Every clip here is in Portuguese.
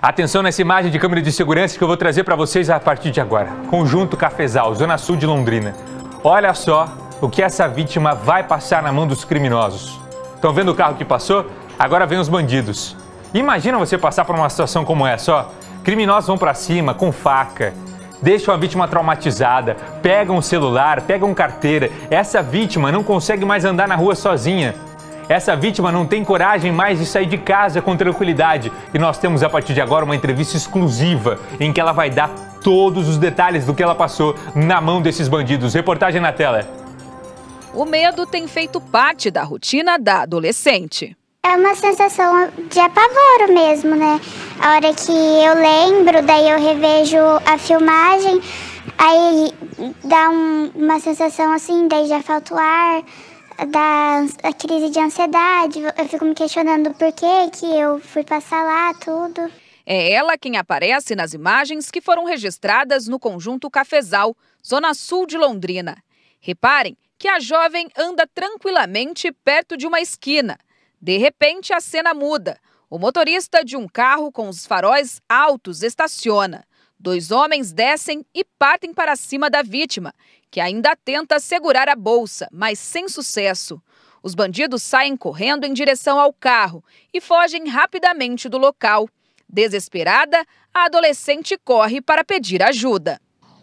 Atenção nessa imagem de câmera de segurança que eu vou trazer para vocês a partir de agora. Conjunto Cafezal, Zona Sul de Londrina. Olha só o que essa vítima vai passar na mão dos criminosos. Estão vendo o carro que passou? Agora vem os bandidos. Imagina você passar por uma situação como essa, ó. Criminosos vão para cima com faca, deixam a vítima traumatizada, pegam o celular, pegam carteira. Essa vítima não consegue mais andar na rua sozinha. Essa vítima não tem coragem mais de sair de casa com tranquilidade e nós temos a partir de agora uma entrevista exclusiva em que ela vai dar todos os detalhes do que ela passou na mão desses bandidos. Reportagem na tela. O medo tem feito parte da rotina da adolescente. É uma sensação de apavoro mesmo, né? A hora que eu lembro, daí eu revejo a filmagem, aí dá um, uma sensação assim, daí já falta o ar da, da crise de ansiedade. Eu fico me questionando por que, que eu fui passar lá, tudo. É ela quem aparece nas imagens que foram registradas no conjunto Cafesal, zona sul de Londrina. Reparem que a jovem anda tranquilamente perto de uma esquina. De repente, a cena muda. O motorista de um carro com os faróis altos estaciona. Dois homens descem e partem para cima da vítima, que ainda tenta segurar a bolsa, mas sem sucesso. Os bandidos saem correndo em direção ao carro e fogem rapidamente do local. Desesperada, a adolescente corre para pedir ajuda.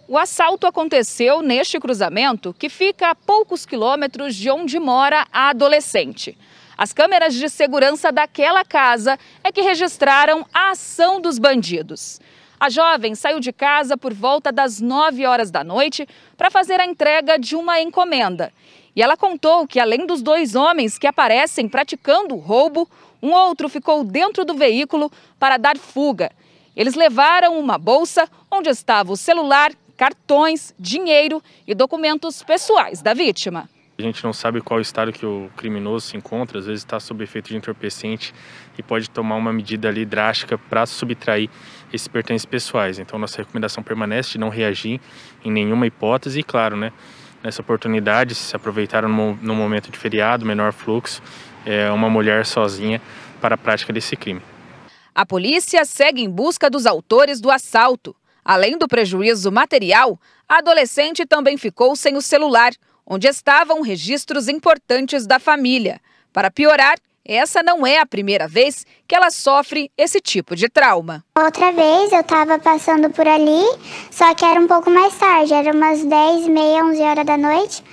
O assalto aconteceu neste cruzamento, que fica a poucos quilômetros de onde mora a adolescente. As câmeras de segurança daquela casa é que registraram a ação dos bandidos. A jovem saiu de casa por volta das 9 horas da noite para fazer a entrega de uma encomenda. E ela contou que, além dos dois homens que aparecem praticando o roubo, um outro ficou dentro do veículo para dar fuga. Eles levaram uma bolsa onde estava o celular, cartões, dinheiro e documentos pessoais da vítima. A gente não sabe qual estado que o criminoso se encontra, às vezes está sob efeito de entorpecente e pode tomar uma medida ali drástica para subtrair esses pertences pessoais. Então, nossa recomendação permanece de não reagir em nenhuma hipótese e, claro, né, nessa oportunidade, se aproveitaram no momento de feriado, menor fluxo, é, uma mulher sozinha para a prática desse crime. A polícia segue em busca dos autores do assalto. Além do prejuízo material, a adolescente também ficou sem o celular, onde estavam registros importantes da família. Para piorar, essa não é a primeira vez que ela sofre esse tipo de trauma. Outra vez eu estava passando por ali, só que era um pouco mais tarde, era umas 10, meia, 11 horas da noite.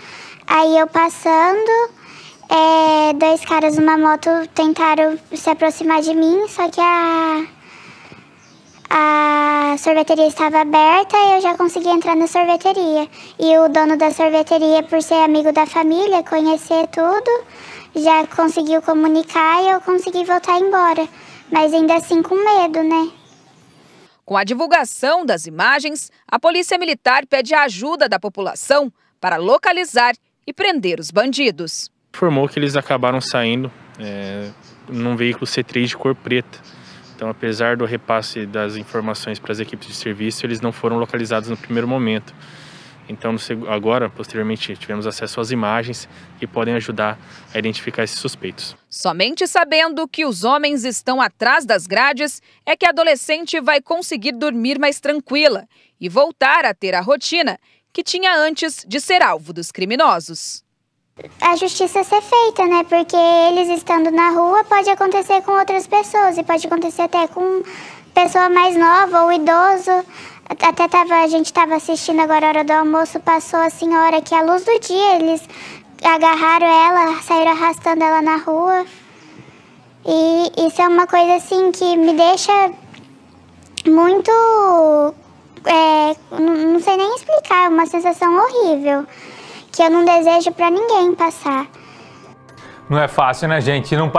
Aí eu passando, é, dois caras numa moto tentaram se aproximar de mim, só que a a sorveteria estava aberta e eu já consegui entrar na sorveteria. E o dono da sorveteria, por ser amigo da família, conhecer tudo, já conseguiu comunicar e eu consegui voltar embora. Mas ainda assim com medo, né? Com a divulgação das imagens, a Polícia Militar pede a ajuda da população para localizar e prender os bandidos. Informou que eles acabaram saindo é, num veículo C3 de cor preta. Então, apesar do repasse das informações para as equipes de serviço, eles não foram localizados no primeiro momento. Então, agora, posteriormente, tivemos acesso às imagens que podem ajudar a identificar esses suspeitos. Somente sabendo que os homens estão atrás das grades é que a adolescente vai conseguir dormir mais tranquila e voltar a ter a rotina que tinha antes de ser alvo dos criminosos a justiça ser feita, né? Porque eles estando na rua pode acontecer com outras pessoas e pode acontecer até com pessoa mais nova ou idoso. Até tava, a gente estava assistindo agora a hora do almoço, passou a senhora que é a luz do dia eles agarraram ela, saíram arrastando ela na rua. E isso é uma coisa assim que me deixa muito. É, não sei nem explicar, é uma sensação horrível que eu não desejo para ninguém passar. Não é fácil, né, gente? Não